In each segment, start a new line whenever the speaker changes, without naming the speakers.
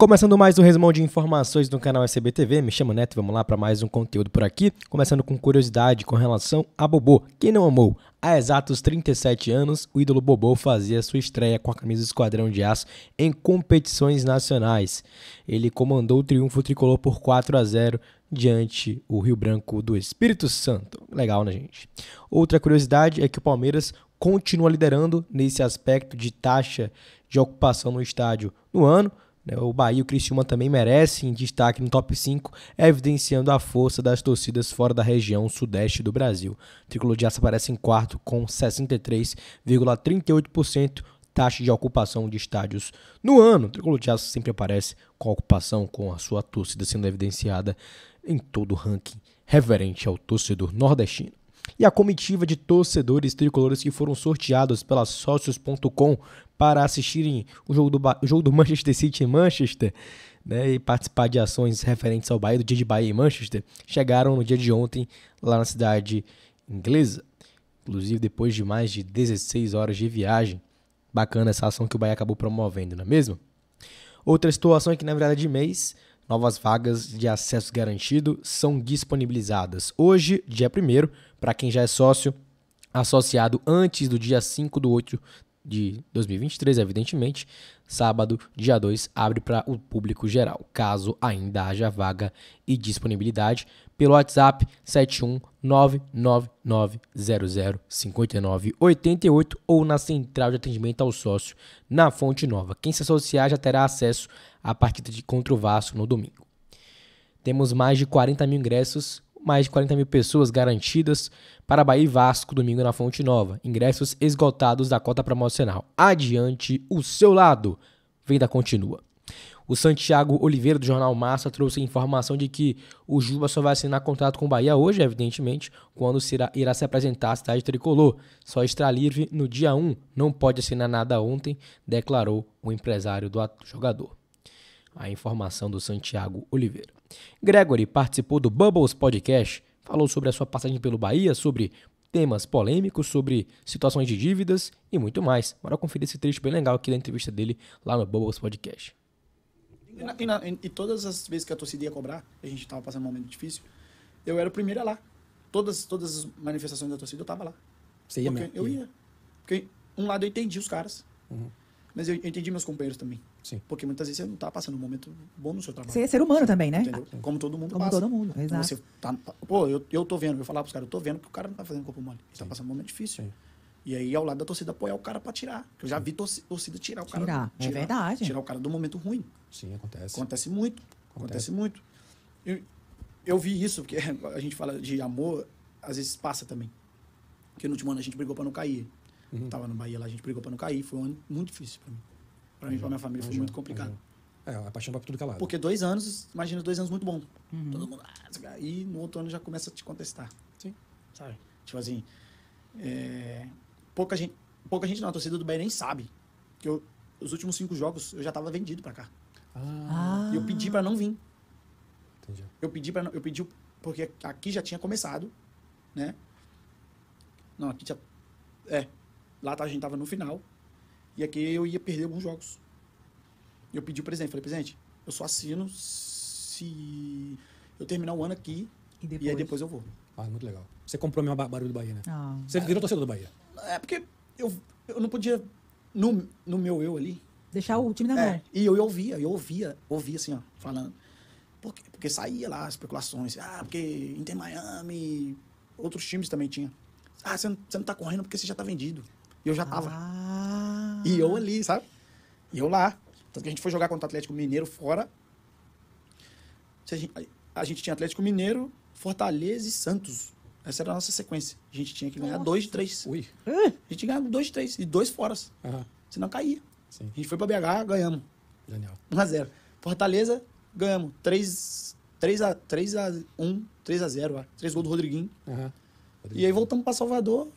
Começando mais um resumão de informações do canal SBTV, me chamo Neto, vamos lá para mais um conteúdo por aqui, começando com curiosidade com relação a Bobô. Quem não amou? Há exatos 37 anos, o ídolo Bobô fazia sua estreia com a camisa do Esquadrão de Aço em competições nacionais. Ele comandou o triunfo tricolor por 4 a 0 diante o Rio Branco do Espírito Santo. Legal, né, gente? Outra curiosidade é que o Palmeiras continua liderando nesse aspecto de taxa de ocupação no estádio no ano. Né? O Bahia e o Criciúma também merecem destaque no top 5, evidenciando a força das torcidas fora da região sudeste do Brasil. O Tricolor de Aço aparece em quarto com 63,38% taxa de ocupação de estádios no ano. O Tricolor de Aço sempre aparece com a ocupação, com a sua torcida sendo evidenciada em todo o ranking reverente ao torcedor nordestino e a comitiva de torcedores tricolores que foram sorteados pela Sócios.com para assistirem o jogo, do o jogo do Manchester City em Manchester né, e participar de ações referentes ao Bahia, do dia de Bahia em Manchester, chegaram no dia de ontem lá na cidade inglesa. Inclusive depois de mais de 16 horas de viagem. Bacana essa ação que o Bahia acabou promovendo, não é mesmo? Outra situação é que, na verdade, de mês, novas vagas de acesso garantido são disponibilizadas. Hoje, dia 1 para quem já é sócio, associado antes do dia 5 do 8 de 2023, evidentemente, sábado, dia 2, abre para o público geral, caso ainda haja vaga e disponibilidade, pelo WhatsApp 71999005988 ou na central de atendimento ao sócio, na Fonte Nova. Quem se associar já terá acesso à partida de contra o Vasco no domingo. Temos mais de 40 mil ingressos mais de 40 mil pessoas garantidas para Bahia e Vasco domingo na Fonte Nova. Ingressos esgotados da cota promocional. Adiante o seu lado. Venda continua. O Santiago Oliveira, do Jornal Massa, trouxe a informação de que o Juba só vai assinar contrato com o Bahia hoje, evidentemente, quando irá, irá se apresentar à cidade tricolor. Só está livre no dia 1. Não pode assinar nada ontem, declarou o empresário do jogador. A informação do Santiago Oliveira. Gregory participou do Bubbles Podcast, falou sobre a sua passagem pelo Bahia, sobre temas polêmicos, sobre situações de dívidas e muito mais. Bora conferir esse trecho bem legal aqui da entrevista dele lá no Bubbles Podcast.
E, na, e, na, e todas as vezes que a torcida ia cobrar, a gente estava passando um momento difícil, eu era o primeiro a lá. Todas, todas as manifestações da torcida eu estava lá. Você ia mesmo? Eu ia. Porque um lado eu entendi os caras. Uhum. Mas eu, entendi meus companheiros também. Sim. Porque muitas vezes você não está passando um momento bom no seu trabalho. Você é ser humano também, né? Entendeu? Como todo mundo Como passa. todo mundo, então, exato. Você tá, pô, eu, eu tô vendo, eu falar pros caras, eu tô vendo que o cara não tá fazendo corpo mole. Ele tá Sim. tá passando um momento difícil. Sim. E aí, ao lado da torcida, apoiar o cara para tirar. Eu já vi torcida tirar o cara. Tirar, é tirar, é verdade. Tirar o cara do momento ruim. Sim, acontece. Acontece muito. Acontece, acontece muito. Eu, eu vi isso, porque a gente fala de amor, às vezes passa também. Porque no último ano a gente brigou para não cair. Uhum. Tava no Bahia lá, a gente brigou para não cair. Foi um ano muito difícil para mim. Para mim, e para uhum. minha família, foi uhum. muito complicado. Uhum. É, a paixão vai pra tudo que é lado. Porque dois anos, imagina, dois anos muito bom. Uhum. Todo mundo. Ah, e no outro ano já começa a te contestar. Sim. Sabe? Tipo assim.
É,
pouca gente. Pouca gente não, a torcida do Bahia nem sabe. Que eu, os últimos cinco jogos eu já tava vendido para cá. Ah. E eu pedi para não vir. Entendi. Eu pedi para Eu pedi. Porque aqui já tinha começado, né? Não, aqui já. É, Lá tá, a gente estava no final. E aqui eu ia perder alguns jogos. Eu pedi o presidente, falei, presidente, eu só assino se eu terminar o ano aqui e, depois? e aí depois eu vou. Ah, muito legal. Você comprou meu barulho do Bahia, né? Ah. Você virou torcedor do Bahia. É porque eu, eu não podia, no, no meu eu ali... Deixar o time na é, mão. É, e eu, eu ouvia, eu ouvia, ouvia assim, ó, falando. Porque, porque saía lá especulações. Ah, porque Inter Miami, outros times também tinha. Ah, você não, você não tá correndo porque você já tá vendido. E eu já tava. Ah. E eu ali, sabe? E eu lá. Tanto que a gente foi jogar contra o Atlético Mineiro fora. A gente, a gente tinha Atlético Mineiro, Fortaleza e Santos. Essa era a nossa sequência. A gente tinha que ganhar nossa. dois de três. Ui. A gente ganhava dois de três. E dois fora. Uhum. Senão caía. Sim. A gente foi pra BH, ganhamos. Daniel. 1 a 0 Fortaleza, ganhamos. 3, 3 a, 3 a 1, 3 a 0, 3 gols do Rodriguinho. Uhum. Rodriguinho. E aí voltamos pra Salvador,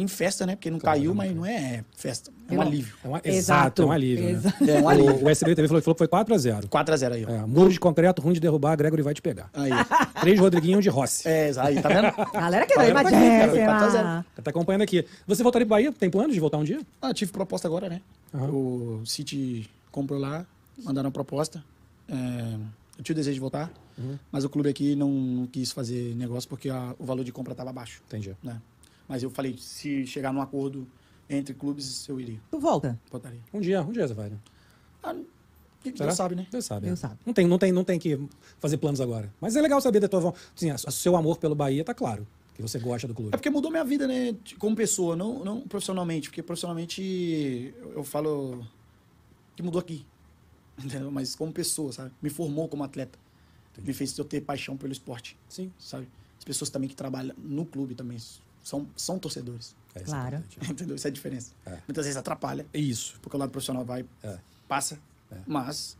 em festa, né? Porque não claro, caiu, não. Né? mas não é, é festa. É um alívio. É uma, exato, é um alívio. Né? Exato. Né? É um alívio. O, o
também falou, falou que foi 4x0. 4x0 aí, É, muro de concreto, ruim de derrubar, Gregory vai te pegar. Aí. Três Rodriguinho de Rossi. É, exato. Aí, tá vendo? galera que não imagina. Tá acompanhando aqui. Você voltaria pro Bahia? Tem
plano de voltar um dia? Ah, tive proposta agora, né? Uhum. O City comprou lá, mandaram proposta. É, eu tinha o desejo de voltar, uhum. mas o clube aqui não, não quis fazer negócio porque a, o valor de compra estava baixo. Entendi. Né? Mas eu falei, se chegar num acordo entre clubes, eu iria.
Tu volta? Voltaria. Um dia, um dia você vai, né? Ah, Deus Será? sabe, né? Deus sabe. É. Deus sabe. Não tem, não, tem, não tem que fazer planos agora. Mas é legal saber da tua assim, O seu amor pelo Bahia tá claro. Que você gosta do clube. É
porque mudou minha vida, né? Como pessoa, não, não profissionalmente. Porque profissionalmente eu falo que mudou aqui. Entendeu? Mas como pessoa, sabe? Me formou como atleta. Entendi. Me fez eu ter paixão pelo esporte. Sim. Sabe? As pessoas também que trabalham no clube também são, são torcedores. É, é claro. É. Entendeu? Isso é a diferença. É. Muitas vezes atrapalha. É isso. Porque o lado profissional vai, passa, mas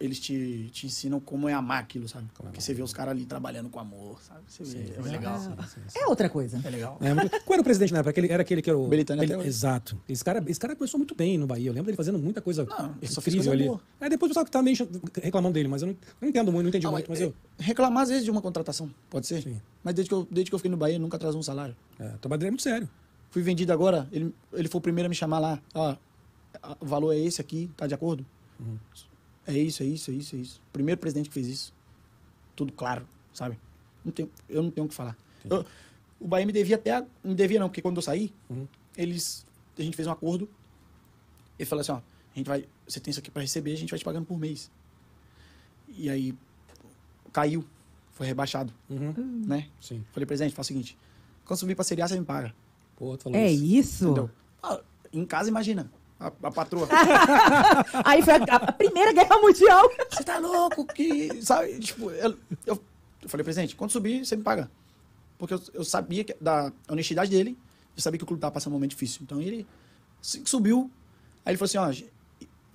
eles te, te ensinam como é amar aquilo, sabe? Como é Porque é você vê os caras ali trabalhando com amor, sabe? Você vê, é, é legal. Sim, sim, é outra coisa. É legal. É, mas,
qual era o presidente na né, época? aquele era aquele que era o... Belitano Bel... Exato. Esse cara, esse cara começou muito bem no Bahia. Eu lembro dele fazendo muita coisa não, ele só fez coisa ali. Boa.
É, depois o pessoal que tá meio reclamando dele, mas eu não, não entendo muito, não entendi muito, mas, é, eu... É, reclamar às vezes de uma contratação, pode ser? Sim. Mas desde que eu, desde que eu fiquei no Bahia, nunca atrasou um salário. É, o é muito sério. Fui vendido agora, ele, ele foi o primeiro a me chamar lá. Ó, o valor é esse aqui, tá de acordo? Uhum. É isso, é isso, é isso, é isso. Primeiro presidente que fez isso. Tudo claro, sabe? Não eu não tenho o que falar. Eu, o Bahia me devia até. Não me devia não, porque quando eu saí, uhum. eles. A gente fez um acordo. Ele falou assim: ó, a gente vai. Você tem isso aqui para receber, a gente vai te pagando por mês. E aí caiu, foi rebaixado. Uhum. Né? Sim. Falei, presidente, faz o seguinte: quando subir pra Série A, você me paga. Pô, tá é isso? Entendeu? Ah, em casa, imagina. A, a patroa. Aí foi a, a, Primeira Guerra Mundial. Você tá louco? Que. Sabe? Tipo, eu, eu, eu falei, presidente, quando subir, você me paga. Porque eu, eu sabia que, da honestidade dele, eu sabia que o clube tava passando um momento difícil. Então ele subiu. Aí ele falou assim: ó,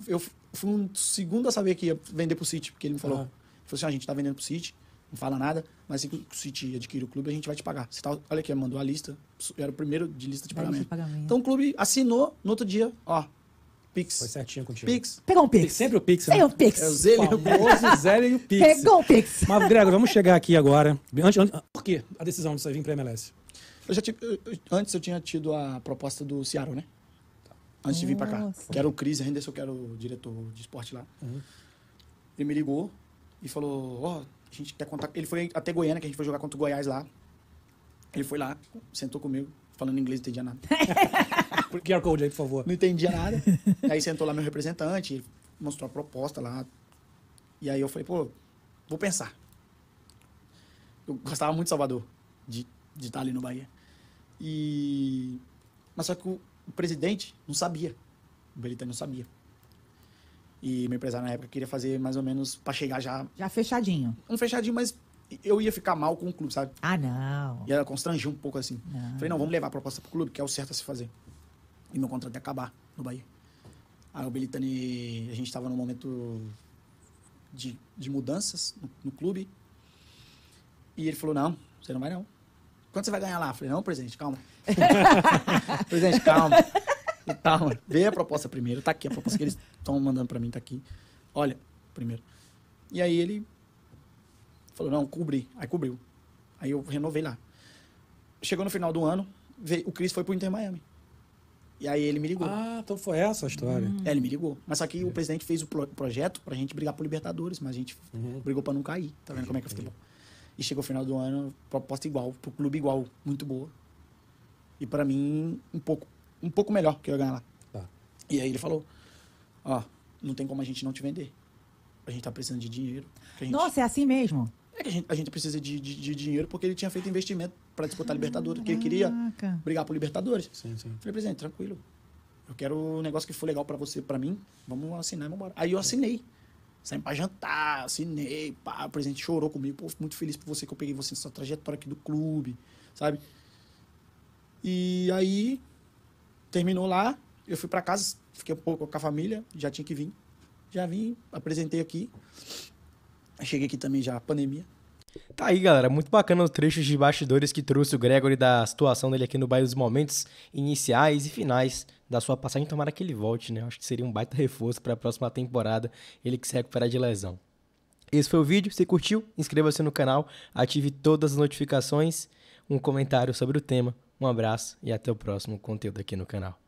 eu fui um segundo a saber que ia vender pro City, porque ele me falou. Ah. Ele falou assim: ó, a gente tá vendendo pro City, não fala nada, mas se o City adquirir o clube, a gente vai te pagar. Você tá, olha aqui, mandou a lista, eu era o primeiro de lista de pagamento. de pagamento. Então o clube assinou, no outro dia, ó, Pix. Foi certinho contigo. Pix. Pegou um Pix. Sempre
o Pix, né? Tem um Pix. É o Zélio é o e é o Pix. Pegou um Pix. Mas, Gregor, vamos chegar aqui agora.
Antes, antes, por que a decisão de você vir para a MLS? Eu já tive, eu, antes eu tinha tido a proposta do Ceará, né?
Antes Nossa. de vir para cá. Que era
o Cris Henderson, que era o diretor de esporte lá. Uhum. Ele me ligou e falou, ó, oh, a gente quer contar... Ele foi até Goiânia, que a gente foi jogar contra o Goiás lá. Ele foi lá, sentou comigo, falando inglês, não entendia nada. QR Code aí, por favor. Não entendia nada. aí sentou lá meu representante, mostrou a proposta lá. E aí eu falei, pô, vou pensar. Eu gostava muito de Salvador, de, de estar ali no Bahia. E... Mas só que o, o presidente não sabia. O Belitani não sabia. E meu empresário na época queria fazer mais ou menos para chegar já. Já fechadinho. um fechadinho, mas eu ia ficar mal com o clube, sabe? Ah, não. E ela constrangiu um pouco assim. Não. Falei, não, vamos levar a proposta pro clube, que é o certo a se fazer. E meu contrato ia acabar no Bahia. Aí o Belitani, a gente estava num momento de, de mudanças no, no, clube. E ele falou: Não, você não vai não. Quanto você vai ganhar lá? Eu falei: Não, presidente, calma. presidente, calma. E tal, Vê a proposta primeiro. Tá aqui a proposta que eles estão mandando para mim, tá aqui. Olha, primeiro. E aí ele falou: Não, cobri. Aí cobriu. Aí eu renovei lá. Chegou no final do ano, veio, o Cris foi pro Inter Miami. E aí ele me ligou. Ah, então foi essa a história. Hum. É, ele me ligou. Mas só que o é. presidente fez o pro projeto pra gente brigar por Libertadores, mas a gente uhum. brigou pra não cair. Tá vendo como é que fiquei bom? E chegou o final do ano, proposta igual, pro clube igual, muito boa. E pra mim, um pouco, um pouco melhor que eu ia ganhar lá. Tá. E aí ele falou, ó, não tem como a gente não te vender. A gente tá precisando de dinheiro. Gente... Nossa, é assim mesmo? É a gente, a gente precisa de, de, de, dinheiro porque ele tinha feito investimento para disputar a Libertadores, porque ele queria brigar por Libertadores. Sim, sim. Falei, presidente, tranquilo. Eu quero um negócio que for legal para você, para mim. Vamos assinar e vamos embora. Aí eu assinei. Saímos pra jantar, assinei, pá, o presidente chorou comigo, pô, muito feliz por você que eu peguei você nessa trajetória aqui do clube, sabe? E aí, terminou lá, eu fui para casa, fiquei um pouco com a família, já tinha que vir. Já vim, apresentei aqui. Cheguei aqui também já, pandemia.
Tá aí, galera. Muito bacana os trechos de bastidores que trouxe o Gregory da situação dele aqui no bairro, dos momentos iniciais e finais da sua passagem. Tomara que ele volte, né? Acho que seria um baita reforço para a próxima temporada, ele que se recuperar de lesão. Esse foi o vídeo. Se curtiu, inscreva-se no canal, ative todas as notificações, um comentário sobre o tema. Um abraço e até o próximo conteúdo aqui no canal.